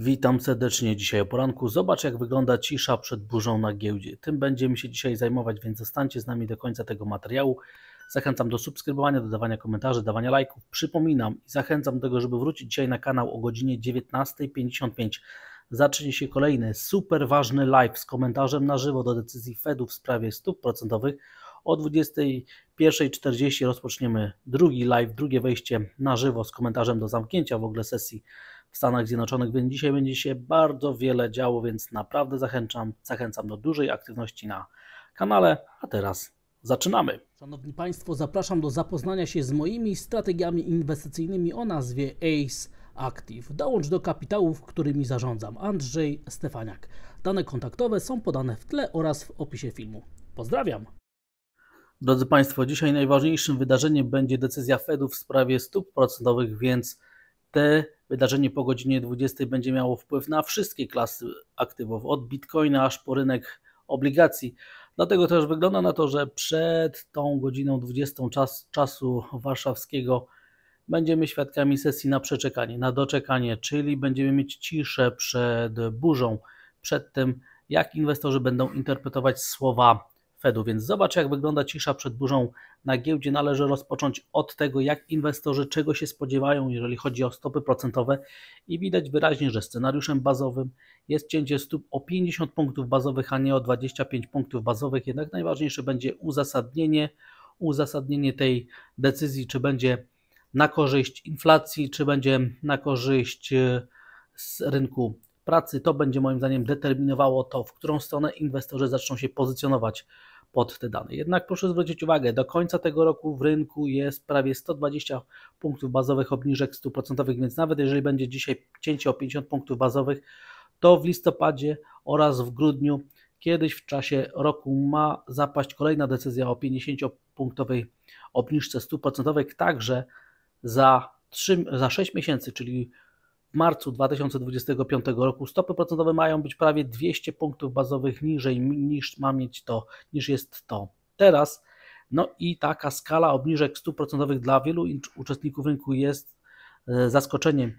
Witam serdecznie dzisiaj o poranku. Zobacz jak wygląda cisza przed burzą na giełdzie. Tym będziemy się dzisiaj zajmować, więc zostańcie z nami do końca tego materiału. Zachęcam do subskrybowania, dodawania komentarzy, dawania lajków. Przypominam i zachęcam do tego, żeby wrócić dzisiaj na kanał o godzinie 19.55. Zacznie się kolejny super ważny live z komentarzem na żywo do decyzji Fedu w sprawie stóp procentowych. O 21.40 rozpoczniemy drugi live, drugie wejście na żywo z komentarzem do zamknięcia w ogóle sesji w Stanach Zjednoczonych. Więc dzisiaj będzie się bardzo wiele działo, więc naprawdę zachęcam, zachęcam do dużej aktywności na kanale. A teraz zaczynamy. Szanowni Państwo, zapraszam do zapoznania się z moimi strategiami inwestycyjnymi o nazwie ACE Active. Dołącz do kapitałów, którymi zarządzam. Andrzej Stefaniak. Dane kontaktowe są podane w tle oraz w opisie filmu. Pozdrawiam! Drodzy Państwo, dzisiaj najważniejszym wydarzeniem będzie decyzja Fedu w sprawie stóp procentowych, więc te Wydarzenie po godzinie 20 będzie miało wpływ na wszystkie klasy aktywów, od bitcoina aż po rynek obligacji. Dlatego też wygląda na to, że przed tą godziną 20 czas, czasu warszawskiego będziemy świadkami sesji na przeczekanie, na doczekanie, czyli będziemy mieć ciszę przed burzą, przed tym, jak inwestorzy będą interpretować słowa Fedu, więc zobacz, jak wygląda cisza przed burzą na giełdzie. Należy rozpocząć od tego, jak inwestorzy czego się spodziewają, jeżeli chodzi o stopy procentowe, i widać wyraźnie, że scenariuszem bazowym jest cięcie stóp o 50 punktów bazowych, a nie o 25 punktów bazowych. Jednak najważniejsze będzie uzasadnienie, uzasadnienie tej decyzji, czy będzie na korzyść inflacji, czy będzie na korzyść e, z rynku pracy. To będzie moim zdaniem determinowało to, w którą stronę inwestorzy zaczną się pozycjonować pod te dane. Jednak proszę zwrócić uwagę, do końca tego roku w rynku jest prawie 120 punktów bazowych obniżek 100%, więc nawet jeżeli będzie dzisiaj cięcie o 50 punktów bazowych, to w listopadzie oraz w grudniu kiedyś w czasie roku ma zapaść kolejna decyzja o 50-punktowej obniżce 100%, także za, 3, za 6 miesięcy, czyli w marcu 2025 roku stopy procentowe mają być prawie 200 punktów bazowych niżej niż ma mieć to, niż jest to teraz. No i taka skala obniżek stóp procentowych dla wielu uczestników rynku jest e, zaskoczeniem,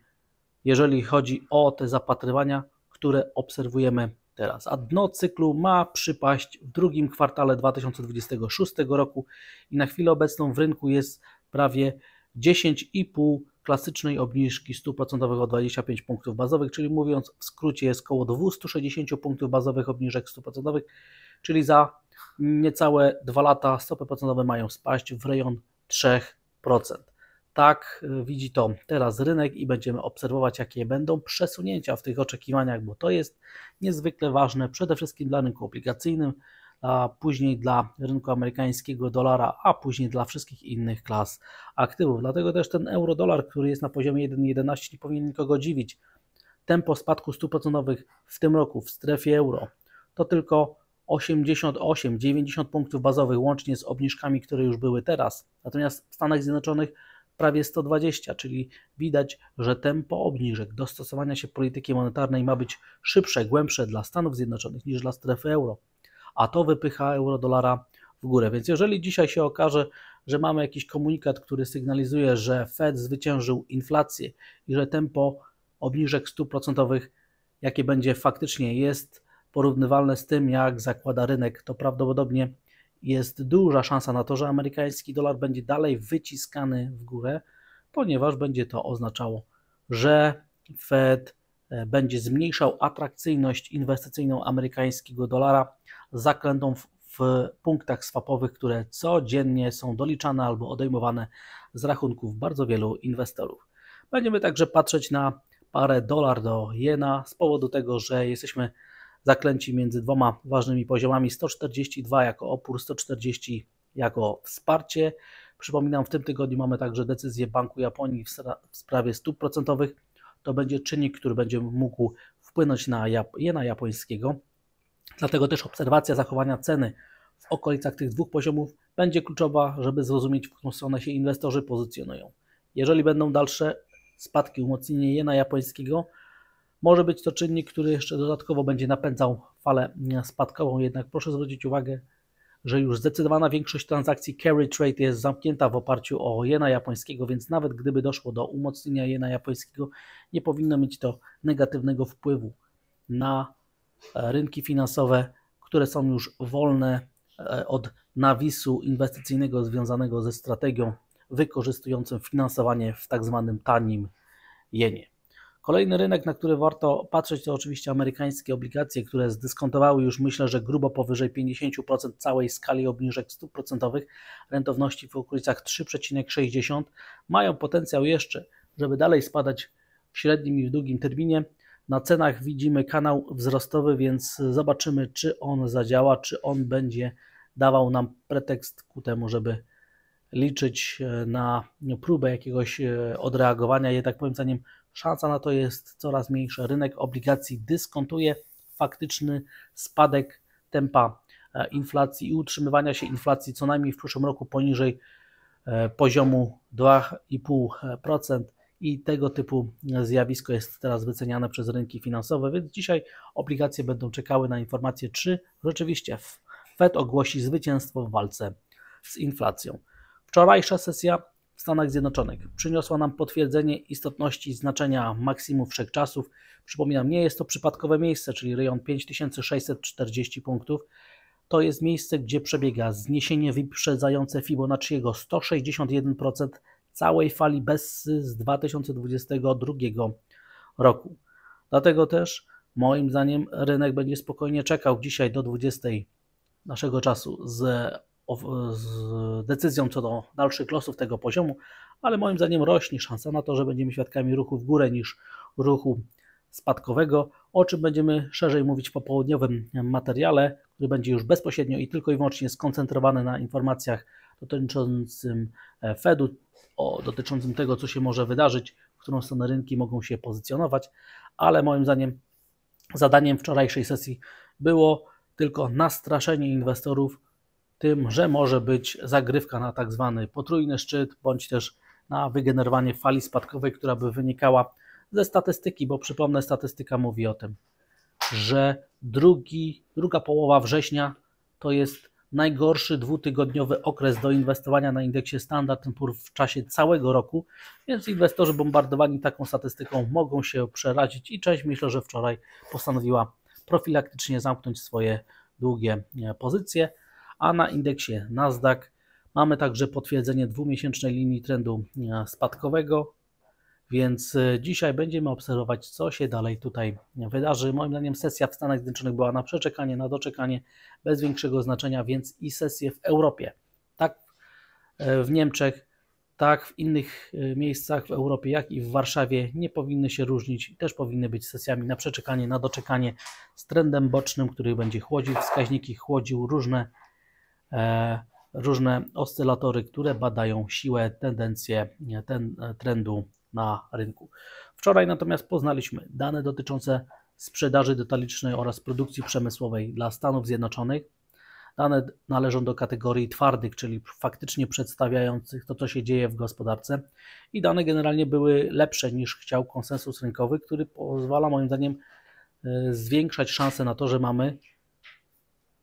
jeżeli chodzi o te zapatrywania, które obserwujemy teraz. A dno cyklu ma przypaść w drugim kwartale 2026 roku i na chwilę obecną w rynku jest prawie 10,5 klasycznej obniżki stóp procentowych o 25 punktów bazowych, czyli mówiąc w skrócie jest około 260 punktów bazowych obniżek stóp procentowych, czyli za niecałe 2 lata stopy procentowe mają spaść w rejon 3%. Tak y, widzi to teraz rynek i będziemy obserwować, jakie będą przesunięcia w tych oczekiwaniach, bo to jest niezwykle ważne przede wszystkim dla rynku obligacyjnym, później dla rynku amerykańskiego dolara, a później dla wszystkich innych klas aktywów. Dlatego też ten euro-dolar, który jest na poziomie 1,11 nie powinien nikogo dziwić. Tempo spadku stóp procentowych w tym roku w strefie euro to tylko 88-90 punktów bazowych łącznie z obniżkami, które już były teraz. Natomiast w Stanach Zjednoczonych prawie 120, czyli widać, że tempo obniżek dostosowania się polityki monetarnej ma być szybsze, głębsze dla Stanów Zjednoczonych niż dla strefy euro a to wypycha euro-dolara w górę. Więc jeżeli dzisiaj się okaże, że mamy jakiś komunikat, który sygnalizuje, że Fed zwyciężył inflację i że tempo obniżek stóp procentowych, jakie będzie faktycznie, jest porównywalne z tym, jak zakłada rynek, to prawdopodobnie jest duża szansa na to, że amerykański dolar będzie dalej wyciskany w górę, ponieważ będzie to oznaczało, że Fed będzie zmniejszał atrakcyjność inwestycyjną amerykańskiego dolara zaklętą w, w punktach swapowych, które codziennie są doliczane albo odejmowane z rachunków bardzo wielu inwestorów. Będziemy także patrzeć na parę dolar do jena z powodu tego, że jesteśmy zaklęci między dwoma ważnymi poziomami 142 jako opór, 140 jako wsparcie. Przypominam, w tym tygodniu mamy także decyzję Banku Japonii w, sprawie stóp procentowych to będzie czynnik, który będzie mógł wpłynąć na jena japońskiego. Dlatego też obserwacja zachowania ceny w okolicach tych dwóch poziomów będzie kluczowa, żeby zrozumieć, w którą stronę się inwestorzy pozycjonują. Jeżeli będą dalsze spadki, umocnienie jena japońskiego, może być to czynnik, który jeszcze dodatkowo będzie napędzał falę spadkową, jednak proszę zwrócić uwagę, że już zdecydowana większość transakcji carry trade jest zamknięta w oparciu o jena japońskiego, więc nawet gdyby doszło do umocnienia jena japońskiego, nie powinno mieć to negatywnego wpływu na e, rynki finansowe, które są już wolne e, od nawisu inwestycyjnego związanego ze strategią wykorzystującą finansowanie w tak zwanym tanim jenie. Kolejny rynek, na który warto patrzeć, to oczywiście amerykańskie obligacje, które zdyskontowały już myślę, że grubo powyżej 50% całej skali obniżek stóp procentowych, rentowności w okolicach 3,60, mają potencjał jeszcze, żeby dalej spadać w średnim i w długim terminie. Na cenach widzimy kanał wzrostowy, więc zobaczymy, czy on zadziała, czy on będzie dawał nam pretekst ku temu, żeby liczyć e, na próbę jakiegoś e, odreagowania. Jednak moim zdaniem Szansa na to jest coraz mniejsza. Rynek obligacji dyskontuje faktyczny spadek tempa e, inflacji i utrzymywania się inflacji co najmniej w przyszłym roku poniżej e, poziomu 2,5% i tego typu e, zjawisko jest teraz wyceniane przez rynki finansowe, więc dzisiaj obligacje będą czekały na informację, czy rzeczywiście Fed ogłosi zwycięstwo w walce z inflacją. Wczorajsza sesja w Stanach Zjednoczonych. Przyniosła nam potwierdzenie istotności znaczenia maksimum wszechczasów. Przypominam, nie jest to przypadkowe miejsce, czyli rejon 5640 punktów. To jest miejsce, gdzie przebiega zniesienie wyprzedzające Fibonacciego 161% całej fali Bessy z 2022 roku. Dlatego też moim zdaniem rynek będzie spokojnie czekał dzisiaj do 20 naszego czasu z z decyzją co do dalszych losów tego poziomu, ale moim zdaniem rośnie szansa na to, że będziemy świadkami ruchu w górę niż ruchu spadkowego, o czym będziemy szerzej mówić w popołudniowym materiale, który będzie już bezpośrednio i tylko i wyłącznie skoncentrowany na informacjach dotyczącym e, Fedu, o, dotyczącym tego, co się może wydarzyć, w którą stronę rynki mogą się pozycjonować, ale moim zdaniem zadaniem wczorajszej sesji było tylko nastraszenie inwestorów tym, że może być zagrywka na tak zwany potrójny szczyt, bądź też na wygenerowanie fali spadkowej, która by wynikała ze statystyki, bo przypomnę, statystyka mówi o tym, że drugi, druga połowa września to jest najgorszy dwutygodniowy okres do inwestowania na indeksie Standard Poor w czasie całego roku, więc inwestorzy bombardowani taką statystyką mogą się przerazić i część myślę, że wczoraj postanowiła profilaktycznie zamknąć swoje długie e, pozycje a na indeksie Nasdaq mamy także potwierdzenie dwumiesięcznej linii trendu e, spadkowego, więc e, dzisiaj będziemy obserwować, co się dalej tutaj wydarzy. Moim zdaniem sesja w Stanach Zjednoczonych była na przeczekanie, na doczekanie, bez większego znaczenia, więc i sesje w Europie, tak e, w Niemczech, tak w innych miejscach w Europie, jak i w Warszawie nie powinny się różnić, też powinny być sesjami na przeczekanie, na doczekanie z trendem bocznym, który będzie chłodził, wskaźniki chłodził różne E, różne oscylatory, które badają siłę, tendencję e, ten, e, trendu na rynku. Wczoraj natomiast poznaliśmy dane dotyczące sprzedaży detalicznej oraz produkcji przemysłowej dla Stanów Zjednoczonych. Dane należą do kategorii twardych, czyli faktycznie przedstawiających to, co się dzieje w gospodarce. I dane generalnie były lepsze niż chciał konsensus rynkowy, który pozwala moim zdaniem zwiększać szanse na to, że mamy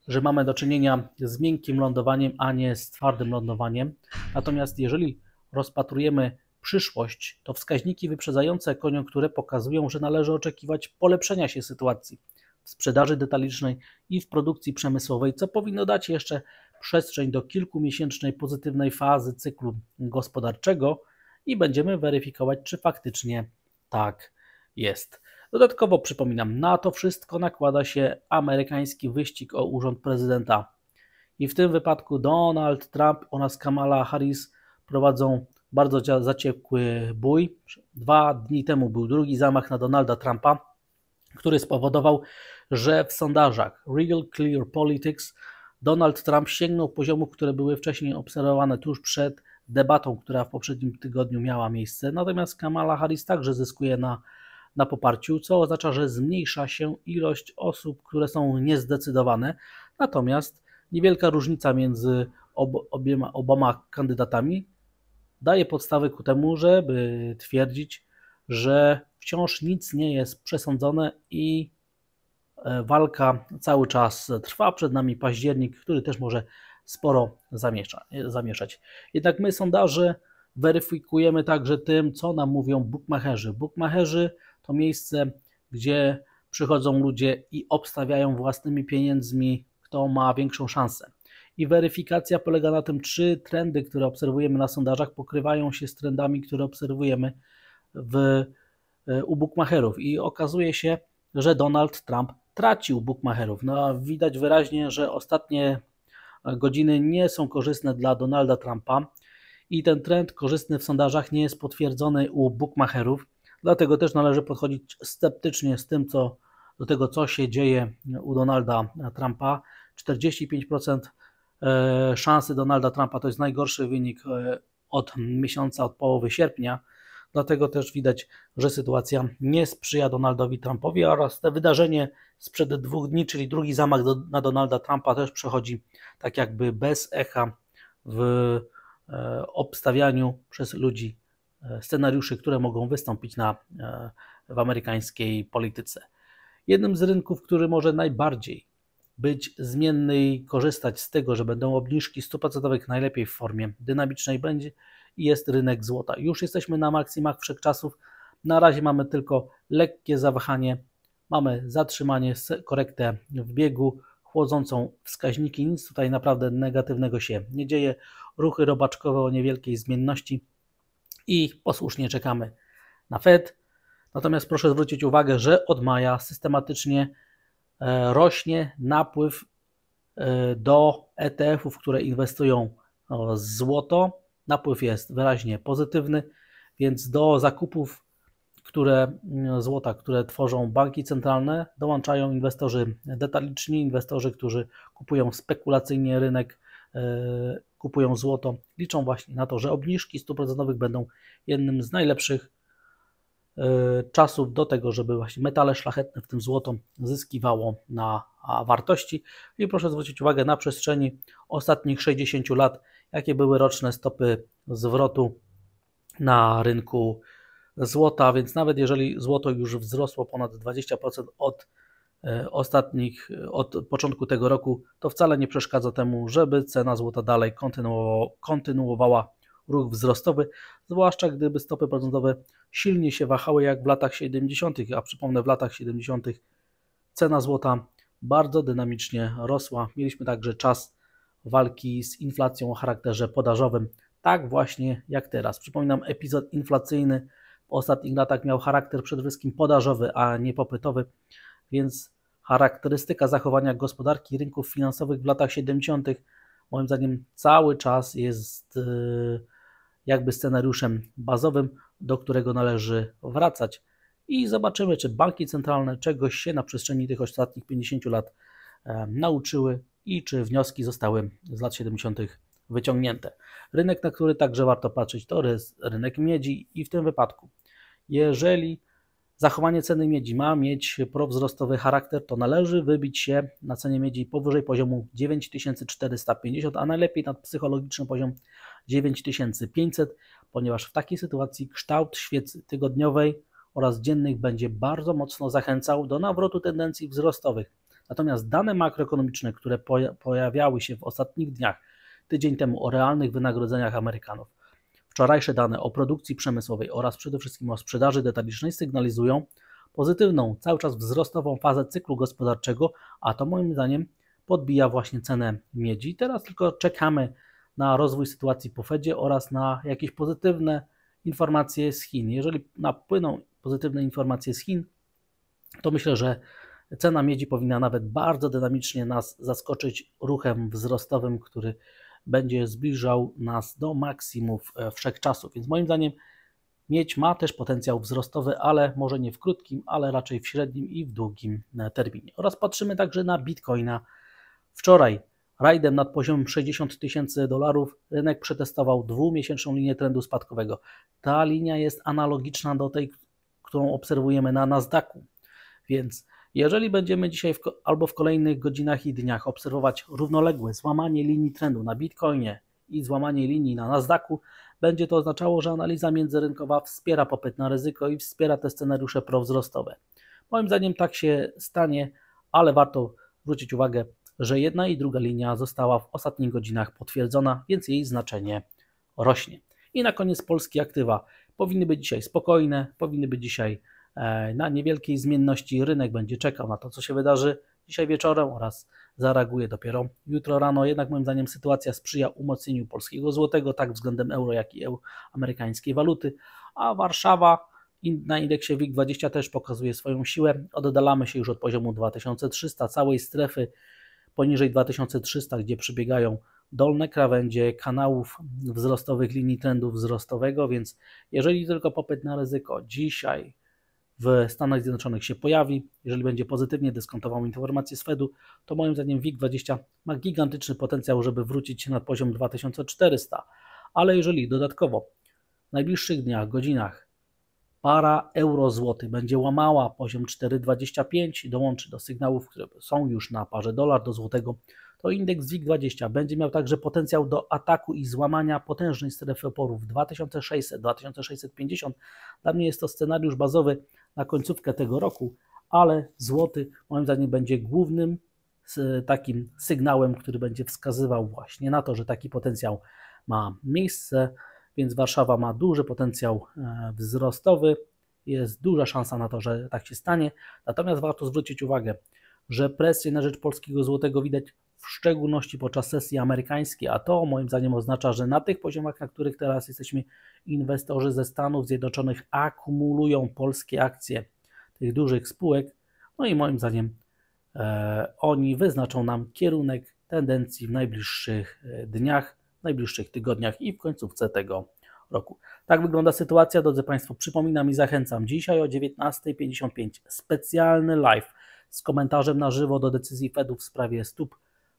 że mamy do czynienia z miękkim lądowaniem, a nie z twardym lądowaniem. Natomiast jeżeli rozpatrujemy przyszłość, to wskaźniki wyprzedzające koniunkturę pokazują, że należy oczekiwać polepszenia się sytuacji w sprzedaży detalicznej i w produkcji przemysłowej, co powinno dać jeszcze przestrzeń do kilkumiesięcznej pozytywnej fazy cyklu gospodarczego i będziemy weryfikować, czy faktycznie tak jest. Dodatkowo przypominam, na to wszystko nakłada się amerykański wyścig o urząd prezydenta. I w tym wypadku Donald Trump oraz Kamala Harris prowadzą bardzo zaciekły bój. Dwa dni temu był drugi zamach na Donalda Trumpa, który spowodował, że w sondażach Real Clear Politics Donald Trump sięgnął poziomów, które były wcześniej obserwowane tuż przed debatą, która w poprzednim tygodniu miała miejsce. Natomiast Kamala Harris także zyskuje na na poparciu, co oznacza, że zmniejsza się ilość osób, które są niezdecydowane. Natomiast niewielka różnica między obiema, oboma kandydatami daje podstawy ku temu, żeby twierdzić, że wciąż nic nie jest przesądzone i e, walka cały czas trwa. Przed nami październik, który też może sporo zamiesza, zamieszać. Jednak my sondaże weryfikujemy także tym, co nam mówią bukmacherzy. Bukmacherzy to miejsce, gdzie przychodzą ludzie i obstawiają własnymi pieniędzmi, kto ma większą szansę. I weryfikacja polega na tym, czy trendy, które obserwujemy na sondażach, pokrywają się z trendami, które obserwujemy w, e, u bookmacherów. I okazuje się, że Donald Trump tracił bookmacherów. No, widać wyraźnie, że ostatnie e, godziny nie są korzystne dla Donalda Trumpa i ten trend korzystny w sondażach nie jest potwierdzony u bookmacherów. Dlatego też należy podchodzić sceptycznie z tym, co do tego, co się dzieje u Donalda Trumpa. 45% e, szansy Donalda Trumpa to jest najgorszy wynik e, od miesiąca, od połowy sierpnia. Dlatego też widać, że sytuacja nie sprzyja Donaldowi Trumpowi oraz te wydarzenie sprzed dwóch dni, czyli drugi zamach do, na Donalda Trumpa też przechodzi tak jakby bez echa w e, obstawianiu przez ludzi scenariuszy, które mogą wystąpić na, e, w amerykańskiej polityce. Jednym z rynków, który może najbardziej być zmienny i korzystać z tego, że będą obniżki stóp najlepiej w formie dynamicznej będzie jest rynek złota. Już jesteśmy na maksimach wszechczasów. Na razie mamy tylko lekkie zawahanie, mamy zatrzymanie, korektę w biegu, chłodzącą wskaźniki. Nic tutaj naprawdę negatywnego się nie dzieje. Ruchy robaczkowe o niewielkiej zmienności i posłusznie czekamy na Fed. Natomiast proszę zwrócić uwagę, że od maja systematycznie e, rośnie napływ e, do ETF-ów, które inwestują w złoto. Napływ jest wyraźnie pozytywny, więc do zakupów które, mm, złota, które tworzą banki centralne, dołączają inwestorzy detaliczni, inwestorzy, którzy kupują spekulacyjnie rynek e, kupują złoto, liczą właśnie na to, że obniżki stóp będą jednym z najlepszych e, czasów do tego, żeby właśnie metale szlachetne, w tym złoto, zyskiwało na wartości. I proszę zwrócić uwagę na przestrzeni ostatnich 60 lat, jakie były roczne stopy zwrotu na rynku złota, więc nawet jeżeli złoto już wzrosło ponad 20% od E, ostatnich, e, od początku tego roku, to wcale nie przeszkadza temu, żeby cena złota dalej kontynuowała ruch wzrostowy, zwłaszcza gdyby stopy procentowe silnie się wahały jak w latach 70., a przypomnę w latach 70. cena złota bardzo dynamicznie rosła. Mieliśmy także czas walki z inflacją o charakterze podażowym, tak właśnie jak teraz. Przypominam, epizod inflacyjny w ostatnich latach miał charakter przede wszystkim podażowy, a nie popytowy więc charakterystyka zachowania gospodarki rynków finansowych w latach 70. moim zdaniem cały czas jest y, jakby scenariuszem bazowym, do którego należy wracać. I zobaczymy, czy banki centralne czegoś się na przestrzeni tych ostatnich 50 lat e, nauczyły i czy wnioski zostały z lat 70. wyciągnięte. Rynek, na który także warto patrzeć, to jest rynek miedzi i w tym wypadku, jeżeli Zachowanie ceny miedzi ma mieć prowzrostowy charakter, to należy wybić się na cenie miedzi powyżej poziomu 9450, a najlepiej na psychologiczny poziom 9500, ponieważ w takiej sytuacji kształt świecy tygodniowej oraz dziennych będzie bardzo mocno zachęcał do nawrotu tendencji wzrostowych. Natomiast dane makroekonomiczne, które pojawiały się w ostatnich dniach, tydzień temu o realnych wynagrodzeniach Amerykanów, Wczorajsze dane o produkcji przemysłowej oraz przede wszystkim o sprzedaży detalicznej sygnalizują pozytywną, cały czas wzrostową fazę cyklu gospodarczego, a to moim zdaniem podbija właśnie cenę miedzi. Teraz tylko czekamy na rozwój sytuacji po Fedzie oraz na jakieś pozytywne informacje z Chin. Jeżeli napłyną pozytywne informacje z Chin, to myślę, że cena miedzi powinna nawet bardzo dynamicznie nas zaskoczyć ruchem wzrostowym, który będzie zbliżał nas do maksimów e, wszechczasów. Więc moim zdaniem mieć ma też potencjał wzrostowy, ale może nie w krótkim, ale raczej w średnim i w długim e, terminie. Oraz patrzymy także na Bitcoina. Wczoraj rajdem nad poziomem 60 tysięcy dolarów rynek przetestował dwumiesięczną linię trendu spadkowego. Ta linia jest analogiczna do tej, którą obserwujemy na Nasdaqu. Więc jeżeli będziemy dzisiaj w, albo w kolejnych godzinach i dniach obserwować równoległe złamanie linii trendu na Bitcoinie i złamanie linii na Nasdaqu, będzie to oznaczało, że analiza międzyrynkowa wspiera popyt na ryzyko i wspiera te scenariusze prowzrostowe. Moim zdaniem tak się stanie, ale warto zwrócić uwagę, że jedna i druga linia została w ostatnich godzinach potwierdzona, więc jej znaczenie rośnie. I na koniec polskie aktywa powinny być dzisiaj spokojne, powinny być dzisiaj E, na niewielkiej zmienności rynek będzie czekał na to, co się wydarzy dzisiaj wieczorem oraz zareaguje dopiero jutro rano. Jednak moim zdaniem sytuacja sprzyja umocnieniu polskiego złotego, tak względem euro, jak i amerykańskiej waluty, a Warszawa na indeksie WIG20 też pokazuje swoją siłę. Oddalamy się już od poziomu 2300, całej strefy poniżej 2300, gdzie przybiegają dolne krawędzie kanałów wzrostowych linii trendu wzrostowego, więc jeżeli tylko popyt na ryzyko dzisiaj w Stanach Zjednoczonych się pojawi. Jeżeli będzie pozytywnie dyskontował informacje z Fedu, to moim zdaniem WIG20 ma gigantyczny potencjał, żeby wrócić na poziom 2400. Ale jeżeli dodatkowo w najbliższych dniach, godzinach para euro złoty będzie łamała poziom 4,25 i dołączy do sygnałów, które są już na parze dolar do złotego, to indeks WIG20 będzie miał także potencjał do ataku i złamania potężnej strefy oporów 2600-2650. Dla mnie jest to scenariusz bazowy, na końcówkę tego roku, ale złoty moim zdaniem będzie głównym takim sygnałem, który będzie wskazywał właśnie na to, że taki potencjał ma miejsce, więc Warszawa ma duży potencjał e, wzrostowy, jest duża szansa na to, że tak się stanie. Natomiast warto zwrócić uwagę, że presję na rzecz polskiego złotego widać w szczególności podczas sesji amerykańskiej, a to moim zdaniem oznacza, że na tych poziomach, na których teraz jesteśmy, inwestorzy ze Stanów Zjednoczonych akumulują polskie akcje tych dużych spółek, no i moim zdaniem e, oni wyznaczą nam kierunek tendencji w najbliższych e, dniach, w najbliższych tygodniach i w końcówce tego roku. Tak wygląda sytuacja, drodzy Państwo. Przypominam i zachęcam, dzisiaj o 19.55 specjalny live z komentarzem na żywo do decyzji Fedu w sprawie stóp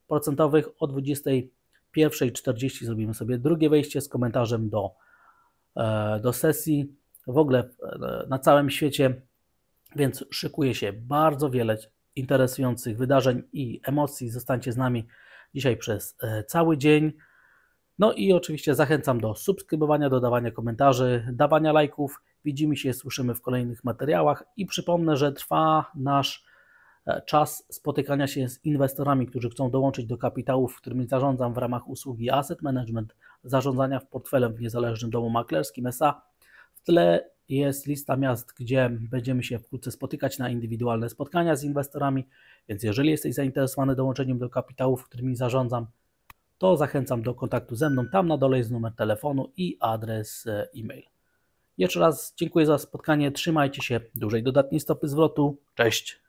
procentowych. O 21.40 zrobimy sobie drugie wejście z komentarzem do, e, do sesji. W ogóle e, na całym świecie, więc szykuje się bardzo wiele interesujących wydarzeń i emocji. Zostańcie z nami dzisiaj przez e, cały dzień. No i oczywiście zachęcam do subskrybowania, dodawania komentarzy, dawania lajków. Widzimy się, słyszymy w kolejnych materiałach i przypomnę, że trwa nasz E, czas spotykania się z inwestorami, którzy chcą dołączyć do kapitałów, którymi zarządzam w ramach usługi Asset Management, zarządzania w portfelem w niezależnym domu maklerskim SA. W tle jest lista miast, gdzie będziemy się wkrótce spotykać na indywidualne spotkania z inwestorami, więc jeżeli jesteś zainteresowany dołączeniem do kapitałów, którymi zarządzam, to zachęcam do kontaktu ze mną. Tam na dole jest numer telefonu i adres e, e-mail. Jeszcze raz dziękuję za spotkanie. Trzymajcie się dużej dodatniej stopy zwrotu. Cześć!